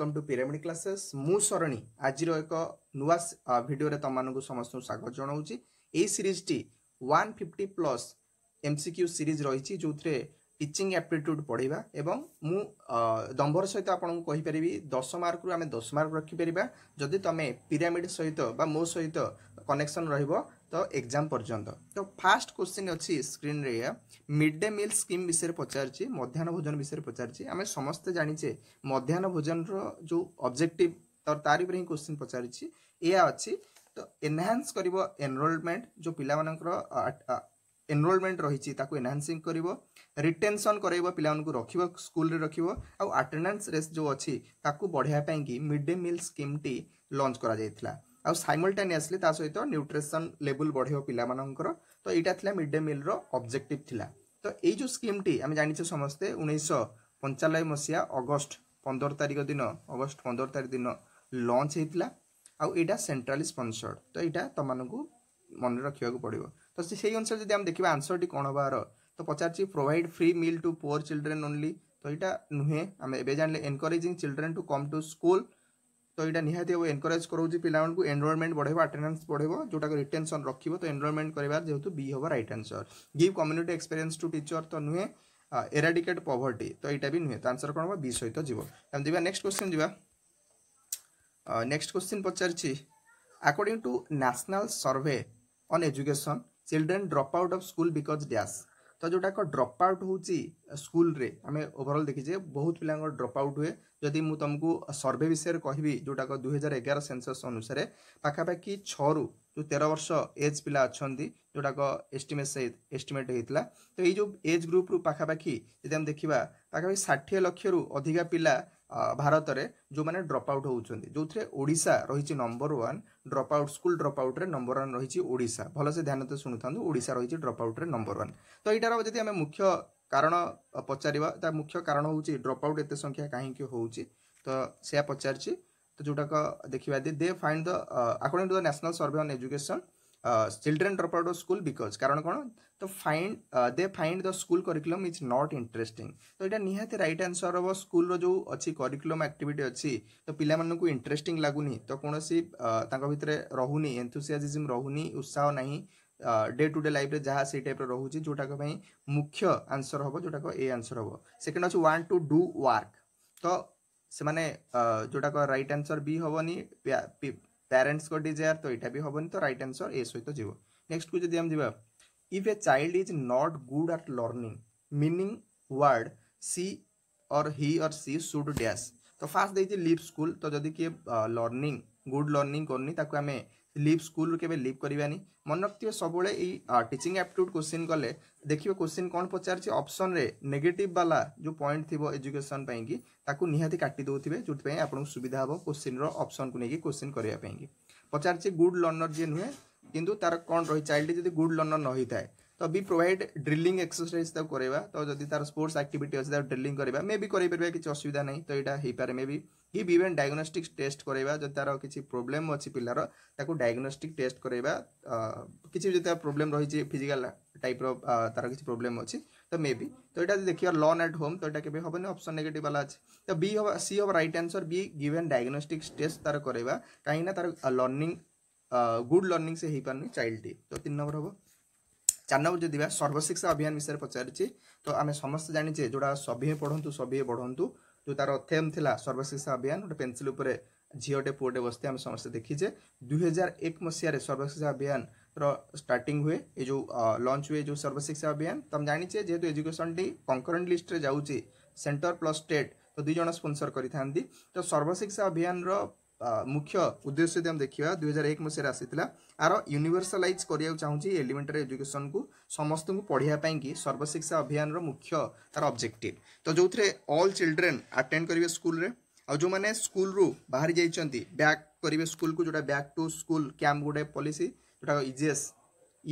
welcome to pyramid classes ମୁଁ ସରଣୀ ଆଜିର ଏକ ନୂଆ ଭିଡ଼ିଓରେ ତମମାନଙ୍କୁ ସମସ୍ତଙ୍କୁ ସ୍ୱାଗତ ଜଣାଉଛି ଏହି ସିରିଜଟି one fifty plus MCQ series ରହିଛି ଯେଉଁଥିରେ ଟିଚିଂ ଆପ୍ଟିଟ୍ୟୁଡ଼୍ ପଢ଼ିବା ଏବଂ ମୁଁ ଦମ୍ଭର ସହିତ ଆପଣଙ୍କୁ କହିପାରିବି ଦଶ ମାର୍କରୁ ଆମେ ଦଶ ମାର୍କ ରଖିପାରିବା ଯଦି ତୁମେ ପିରାମିଡ଼ ସହିତ ବା ମୋ ସହିତ କନେକ୍ସନ୍ ରହିବ ତ ଏକ୍ଜାମ୍ ପର୍ଯ୍ୟନ୍ତ ତ ଫାଷ୍ଟ କୋଶ୍ଚିନ୍ ଅଛି ସ୍କ୍ରିନ୍ରେ ଏହା ମିଡ୍ ଡେ ମିଲ୍ ସ୍କିମ୍ ବିଷୟରେ ପଚାରିଛି ମଧ୍ୟାହ୍ନ ଭୋଜନ ବିଷୟରେ ପଚାରିଛି ଆମେ ସମସ୍ତେ ଜାଣିଛେ ମଧ୍ୟାହ୍ନ ଭୋଜନର ଯେଉଁ ଅବଜେକ୍ଟିଭ୍ ତାରି ଉପରେ ହିଁ କୋଶ୍ଚିନ୍ ପଚାରିଛି ଏହା ଅଛି ତ ଏନ୍ହାନ୍ସ କରିବ ଏନରୋଲମେଣ୍ଟ ଯେଉଁ ପିଲାମାନଙ୍କର ଏନରୋଲମେଣ୍ଟ ରହିଛି ତାକୁ ଏନହାନ୍ସିଂ କରିବ ରିଟେନସନ୍ କରାଇବ ପିଲାମାନଙ୍କୁ ରଖିବ ସ୍କୁଲରେ ରଖିବ ଆଉ ଆଟେଣ୍ଡାନ୍ସ ରେସ୍ ଯେଉଁ ଅଛି ତାକୁ ବଢ଼ାଇବା ପାଇଁକି ମିଡ୍ ଡେ ମିଲ୍ ସ୍କିମ୍ଟି ଲଞ୍ଚ କରାଯାଇଥିଲା ଆଉ ସାଇମଲ୍ଟେନିୟସଲି ତା ସହିତ ନ୍ୟୁଟ୍ରିସନ୍ ଲେବୁଲ୍ ବଢ଼ିବ ପିଲାମାନଙ୍କର ତ ଏଇଟା ଥିଲା ମିଡ୍ ଡେ ମିଲ୍ର ଅବଜେକ୍ଟିଭ୍ ଥିଲା ତ ଏଇ ଯେଉଁ ସ୍କିମ୍ଟି ଆମେ ଜାଣିଛେ ସମସ୍ତେ ଉଣେଇଶହ ପଞ୍ଚାନବେ ମସିହା ଅଗଷ୍ଟ ପନ୍ଦର ତାରିଖ ଦିନ ଅଗଷ୍ଟ ପନ୍ଦର ତାରିଖ ଦିନ ଲଞ୍ଚ ହେଇଥିଲା ଆଉ ଏଇଟା ସେଣ୍ଟ୍ରାଲି ସ୍ପନ୍ସର୍ଡ଼ ତ ଏଇଟା ତମମାନଙ୍କୁ ମନେ ରଖିବାକୁ ପଡ଼ିବ ତ ସେଇ ଅନୁସାରେ ଯଦି ଆମେ ଦେଖିବା ଆନ୍ସର୍ଟି କ'ଣ ହେବାର ତ ପଚାରିଛି provide free meal to poor children only ତ ଏଇଟା ନୁହେଁ ଆମେ ଏବେ ଜାଣିଲେ encouraging children to come to school তো এটা নিহাতে ও এনকারেজ করুজি পিলাউন কো এনরোলমেন্ট বড়েবো অ্যাটেনডেন্স বড়েবো জোটা রিটেনশন রাখিবো তো এনরোলমেন্ট করিবার যেতু B over right answer give community experience to teacher তো নহ এরেডিকেট পভার্টি তো এটা বিন নহ তো অ্যানসার কোন হবে বি সঠিক জীব এমজিবা নেক্সট কোশ্চেন দিবা নেক্সট কোশ্চেন পচারছি according to national survey on education children drop out of school because dash ତ ଯେଉଁଟାକ ଡ୍ରପ୍ ଆଉଟ୍ ହେଉଛି ସ୍କୁଲରେ ଆମେ ଓଭରଅଲ୍ ଦେଖିଛେ ବହୁତ ପିଲାଙ୍କର ଡ୍ରପ୍ ଆଉଟ୍ ହୁଏ ଯଦି ମୁଁ ତୁମକୁ ସର୍ଭେ ବିଷୟରେ କହିବି ଯେଉଁଟାକ ଦୁଇହଜାର ଏଗାର ସେନ୍ସସ୍ ଅନୁସାରେ ପାଖାପାଖି ଛଅରୁ ଯେଉଁ ତେର ବର୍ଷ ଏଜ୍ ପିଲା ଅଛନ୍ତି ଯେଉଁଟାକ ଏଷ୍ଟିମେଟ୍ ଏଷ୍ଟିମେଟ୍ ହେଇଥିଲା ତ ଏଇ ଯେଉଁ ଏଜ୍ ଗ୍ରୁପ୍ରୁ ପାଖାପାଖି ଯଦି ଆମେ ଦେଖିବା ପାଖାପାଖି ଷାଠିଏ ଲକ୍ଷରୁ ଅଧିକା ପିଲା ଭାରତରେ ଯେଉଁମାନେ ଡ୍ରପ୍ ଆଉଟ୍ ହେଉଛନ୍ତି ଯେଉଁଥିରେ ଓଡ଼ିଶା ରହିଛି number one drop out school drop ଆଉଟ୍ରେ ନମ୍ବର ୱାନ୍ ରହିଛି ଓଡ଼ିଶା ଭଲସେ ଧ୍ୟାନ ତ ଶୁଣୁଥାନ୍ତୁ ଓଡ଼ିଶା ରହିଛି ଡ୍ରପ୍ ଆଉଟ୍ରେ ନମ୍ବର ୱାନ୍ ତ ଏଇଟାର ଯଦି ଆମେ ମୁଖ୍ୟ କାରଣ ପଚାରିବା ତା ମୁଖ୍ୟ କାରଣ ହେଉଛି ଡ୍ରପ୍ ଆଉଟ୍ ଏତେ ସଂଖ୍ୟା କାହିଁକି ହେଉଛି ତ ସେୟା ପଚାରିଛି ତ ଯେଉଁଟାକ ଦେଖିବା ଯଦି they find the according to the national survey on education children drop out of school because କାରଣ କ'ଣ ତ find they find the school curriculum is not interesting ତ ଏଇଟା ନିହାତି ରାଇଟ୍ ଆନ୍ସର୍ ହେବ ସ୍କୁଲ୍ର ଯେଉଁ ଅଛି କରିକୁଲମ୍ ଆକ୍ଟିଭିଟି ଅଛି ତ ପିଲାମାନଙ୍କୁ ଇଣ୍ଟରେଷ୍ଟିଂ ଲାଗୁନି ତ କୌଣସି ତାଙ୍କ ଭିତରେ ରହୁନି ଏନ୍ଥୁସିଆଜିଜିମ୍ ରହୁନି ଉତ୍ସାହ ନାହିଁ ଡେ ଟୁ ଡେ ଲାଇଫ୍ରେ ଯାହା ସେଇ ଟାଇପ୍ର ରହୁଛି ଯେଉଁଟାକ ପାଇଁ ମୁଖ୍ୟ ଆନ୍ସର୍ ହେବ ଯେଉଁଟାକ ଏ ଆନ୍ସର୍ ହେବ ସେକେଣ୍ଡ ଅଛି ୱାନ୍ ଟୁ ଡୁ ୱାର୍କ ତ से मैंने जोटाक रईट आंसर भी तो तो हम पेरेन्ट्स डिजायर तो यहाँ भी हमी तो रईट आंसर ए सहित जीव नेक्स्ट को आम जा if a child is not good at learning meaning word she or he or she should dash तो फास्ट देखिए लिप स्कूल तो जदि किए लर्णिंग गुड लर्णिंग करनी आम লিভ স্কুল কেবে লিভ করবানি মনে রাখবে সবুলে এই টিচিং আপ্টিট্যুড কোশ্চিন কলে দেখবে কোশ্চিন কোণ পচারছি অপসনরে নেগেটিভ বালা যে পয়েন্ট থিব এজুকেশন পাইকি তাকে নিহতি কাটি দেবে যেপাই আপনার সুবিধা হব কোশ্চিন্র অপসনকু নিয়ে কোশ্চিন করা পচারছি গুড লর্নর যে নুহে কিন্তু তার কোণ রয়েছে চাইল্ড যদি গুড লর্নর নই থাকে ତ ବି ପ୍ରୋଭାଇଡ଼ ଡ୍ରିଲିଂ ଏକ୍ସରସାଇଜ୍ ତାକୁ କରାଇବା ତ ଯଦି ତାର ସ୍ପୋର୍ଟସ୍ ଆକ୍ଟିଭିଟି ଅଛି ତାକୁ ଡ୍ରିଲିଂ କରିବା ମେ ବି କରାଇପାରିବା କିଛି ଅସୁବିଧା ନାହିଁ ତ ଏଇଟା ହେଇପାରେ may be given diagnostics test କରାଇବା ଯଦି ତାର କିଛି ପ୍ରୋବ୍ଲେମ୍ ଅଛି ପିଲାର ତାକୁ ଡାଇଗ୍ନୋଷ୍ଟିକ୍ ଟେଷ୍ଟ କରାଇବା କିଛି ଯଦି ତାର ପ୍ରୋବ୍ଲେମ୍ ରହିଛି ଫିଜିକାଲ୍ ଟାଇପ୍ର ତାର କିଛି ପ୍ରୋବ୍ଲେମ୍ ଅଛି ତ ମେ ବି ତ ଏଇଟା ଯଦି ଦେଖିବା ଲନ୍ ଆଟ୍ ହୋମ୍ ତ ଏଇଟା କେବେ ହେବନି ଅପସନ୍ ନେଗେଟିଭ୍ ବାଲା ଅଛି ତ ବି ହେବ ସି ହେବ right answer B given diagnostics test ତାର କରାଇବା କାହିଁକିନା ତାର ଲର୍ଣ୍ଣିଂ ଗୁଡ୍ ଲର୍ଣ୍ଣିଂ ସେ ହେଇପାରୁନି ଚାଇଲ୍ଡଟି ତ ତିନି ନମ୍ବର ହେବ চার নম্বর যদি সর্বশিক্ষা অভিযান বিষয়ে পচারিছি তো আমি সমস্ত জানিছে যেটা সভিয়ে পড়ন্তু সভিয়ে বড়ন্তু যে তার থেম লা সর্বশিক্ষা অভিযান গোটে পেনসিল উপরে ঝিওটে পুଅଟେ ବସିତେ ଆମେ ସମସ୍ତେ ଦେଖିଛେ ଦୁଇହଜାର ଏକ ମସିହାରେ ସର୍ବଶିକ୍ଷା ଅଭିଯାନର ଷ୍ଟାର୍ଟିଂ ହୁଏ ଏ ଯେଉଁ ଲଞ୍ଚ ହୁଏ ଯେଉଁ ସର୍ବଶିକ୍ଷା ଅଭିଯାନ ତମେ ଜାଣିଛେ ଯେହେତୁ ଏଜୁକେସନଟି କଙ୍କରେଣ୍ଟ ଲିଷ୍ଟରେ ଯାଉଛି ସେଣ୍ଟର ପ୍ଲସ୍ ଷ୍ଟେଟ୍ ତ ଦୁଇ ଜଣ ସ୍ପନ୍ସର କରିଥାନ୍ତି ତ ସର୍ବଶିକ୍ଷା ଅଭିଯାନର ମୁଖ୍ୟ ଉଦ୍ଦେଶ୍ୟ ଯଦି ଆମେ ଦେଖିବା ଦୁଇ ହଜାର ଏକ ମସିହାରେ ଆସିଥିଲା ଆର ୟୁନିଭର୍ସାଲାଇଜ୍ କରିବାକୁ ଚାହୁଁଛି ଏଲିମେଣ୍ଟାରୀ ଏଜୁକେସନକୁ ସମସ୍ତଙ୍କୁ ପଢ଼ିବା ପାଇଁକି ସର୍ବଶିକ୍ଷା ଅଭିଯାନର ମୁଖ୍ୟ ତାର ଅବଜେକ୍ଟିଭ୍ ତ ଯେଉଁଥିରେ ଅଲ୍ ଚିଲଡ୍ରେନ୍ ଆଟେଣ୍ଡ କରିବେ ସ୍କୁଲରେ ଆଉ ଯେଉଁମାନେ ସ୍କୁଲରୁ ବାହାରି ଯାଇଛନ୍ତି ବ୍ୟାକ୍ କରିବେ ସ୍କୁଲକୁ ଯେଉଁଟା ବ୍ୟାକ୍ ଟୁ ସ୍କୁଲ କ୍ୟାମ୍ପ ଗୋଟେ ପଲିସି ଯେଉଁଟା ଇଜିଏସ୍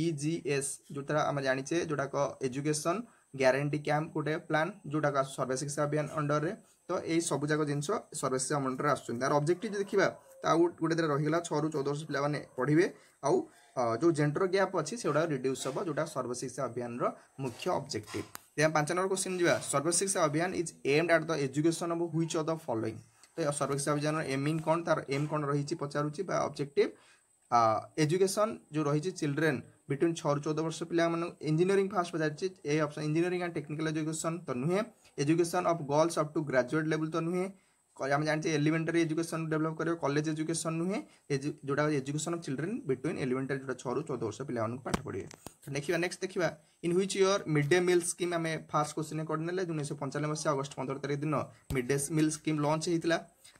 ଇଜିଏସ୍ ଯେଉଁଟା ଆମେ ଜାଣିଛେ ଯେଉଁଟାକ ଏଜୁକେସନ୍ ଗ୍ୟାରେଣ୍ଟି କ୍ୟାମ୍ପ ଗୋଟେ ପ୍ଲାନ୍ ଯେଉଁଟାକ ସର୍ବଶିକ୍ଷା ଅଭିଯାନ ଅଣ୍ଡରରେ ତ ଏଇ ସବୁଯାକ ଜିନିଷ ସର୍ଭେସିଭ୍ ଆମାଉଣ୍ଟରେ ଆସୁଛନ୍ତି ତାର ଅବଜେକ୍ଟିଭ୍ ଦେଖିବା ତ ଆଉ ଗୋଟେ ଥର ରହିଗଲା ଛଅରୁ ଚଉଦ ବର୍ଷ ପିଲାମାନେ ପଢ଼ିବେ ଆଉ ଯେଉଁ ଜେଣ୍ଡର ଗ୍ୟାପ୍ ଅଛି ସେଗୁଡ଼ାକ ରିଡ୍ୟୁସ୍ ହେବ ଯେଉଁଟା ସର୍ବଶିକ୍ଷା ଅଭିଯାନର ମୁଖ୍ୟ ଅବଜେକ୍ଟିଭ୍ ଦେନ୍ ପାଞ୍ଚ ନମ୍ବର କ୍ୱେଶ୍ଚିନ୍ ଯିବା Sarva Shiksha Abhiyan is aimed at the education of which of the following ତ ସର୍ବଶିକ୍ଷା ଅଭିଯାନର ଏମିଂ କ'ଣ ତାର ଏମ୍ କ'ଣ ରହିଛି ପଚାରୁଛି ବା ଅବଜେକ୍ଟିଭ୍ ଏଜୁକେସନ୍ ଯେଉଁ ରହିଛି ଚିଲଡ୍ରେନ୍ ବିଟୱିନ୍ ଛଅରୁ ଚଉଦ ବର୍ଷ ପିଲାମାନଙ୍କୁ ଇଞ୍ଜିନିୟରିଂ ଫାଷ୍ଟ ପଚାରିଛି A option engineering and technical education ତ ନୁହେଁ education of girls up to graduate level तो नुहे आम जानते एलिमेंटारी एजुकेशन डेवलप करेंगे कलेज एजुकेशन नुहे जो education of children between elementary जो छू चौदह वर्ष पे पाठ पढ़े देखा नेक्स्ट देखा in which year mid day meal scheme आम फास्ट क्वेश्चन करने उन्नीस पंचानवे मसीह अगस्ट पंद्रह तारीख दिन mid day meal scheme launch होता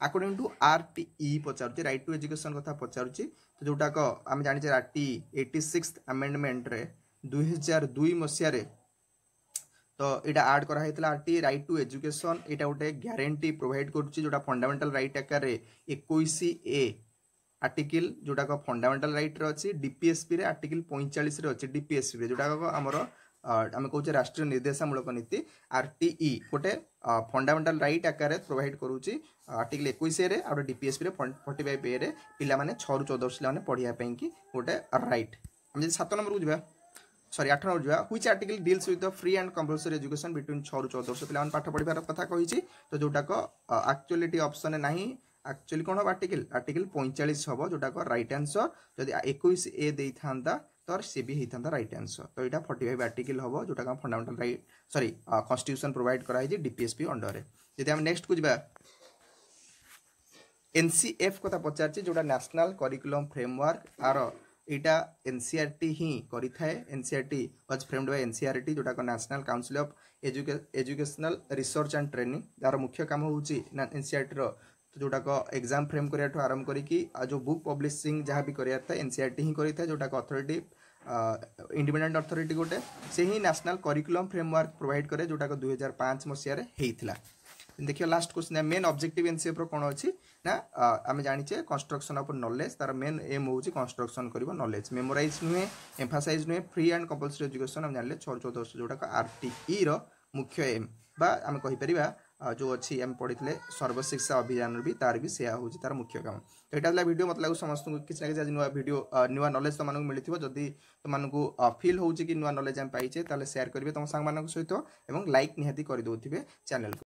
अकॉर्डिंग टू आर टी पचार रईट टू एजुकेशन कथ पचारूँ तो जोटाक आम जाने R T eighty six amendment दुई हजार दुई मसीह তো এটা আড করা হয়েছিল আরটি রাইট টু এজুকেশন এটা গোটে গ্যারেটি প্রোভাইড করছে যেটা ফন্ডামেন্টাল রাইট আকারে একুশ এ আর্টিকল যেটাক ফন্ডামেন্টাল রাইট্রে অছি ডিপিএসপি রে আর্টিকল পঁয়চাশে অছি ডিপিএসপি রে যেটাক আমার আমি কৌছে রাষ্ট্রীয় নির্দেশামূলক নীতি আরটিই গোটে ফন্ডামেন্টাল রাইট আকারে প্রোভাইড করুছি আর্টিকল একুশ এ আর ডিপিএসপি রে ফর্টি ফাইভ এ রে পিলামানে ছু চৌদ পিলামানে পড়িয়া পাইকি গোটে রাইট আমি যদি সাত নম্বরକୁ ଯିବା सरी आठ नंबर जावा which article deals with the free and compulsory education between छू चौदह वर्ष पे पाठ पढ़ार कथा कही तो जोटाक आक्चुअली अप्सन ना आक्चुअली कौन हम आर्टिकल आर्टिकल पैंचाश हम जोटाक रईट आनसर जब एक ए था तर सी भी होता रईट आनसर तो यहाँ फर्टी फाइव आर्टिकल हम जो फंडामेटाल रईट सरी कन्स्टिट्यूशन प्रोवाइड कराई डीपीएसपी अंडर जब नेक्स्ट को जी एनसीएफ कथा पचार जोटा न्यासनाल करिकुलम फ्रेमवर्क आर ଏଇଟା ଏନ୍ସିଆର୍ଟି ହିଁ କରିଥାଏ NCERT was framed by NCERT ଯେଉଁଟାକ national council of educational research and training ତା'ର ମୁଖ୍ୟ କାମ ହେଉଛି ଏନ୍ସିଆର୍ଟିର ଯେଉଁଟାକ ଏକ୍ଜାମ୍ ଫ୍ରେମ୍ କରିବାଠୁ ଆରମ୍ଭ କରିକି ଆଉ ଯେଉଁ ବୁକ୍ ପବ୍ଲିସିଂ ଯାହା ବି କରିବାର ଥାଏ ଏନ୍ସିଆର୍ଟି ହିଁ କରିଥାଏ ଯେଉଁଟାକ ଅଥରିଟି ଇଣ୍ଡିପେଣ୍ଡେଣ୍ଟ ଅଥରିଟି ଗୋଟେ ସେ ହିଁ ନ୍ୟାସନାଲ୍ କରିକୁଲମ୍ ଫ୍ରେମୱାର୍କ ପ୍ରୋଭାଇଡ଼ କରେ ଯେଉଁଟାକ ଦୁଇହଜାର ପାଞ୍ଚ ମସିହାରେ ହେଇଥିଲା देखिए लास्ट क्वेश्चन मेन अब्जेक्टिव एनसीएफ्र कौन अच्छी ना आम जाचे कन्स्ट्रक्शन अफ नलेज तार मेन एम हो कन्स्ट्रक्शन कर नलेज मेमोरइज नुहे एम्फासाइज नुहे फ्री आंड कंपलसरी एजुकेशन आम जाने छः चौदह वर्ष जोटा आर टी इ मुख्य एम आम कहीपर जो अच्छी आम पढ़ी सर्वशिक्षा अभियान भी तार भी से हूँ तार मुख्य कम तो यहाँ भिड मत लगे समस्त किसी ना किसी आज नुआ भिड नुआ नलेज तुमको मिली जदि तुमको फिल हो कि नुआ नलेज आम पाइचे तेल सेयार करेंगे तुम सांग सहित लाइक निहाती करदे चैनल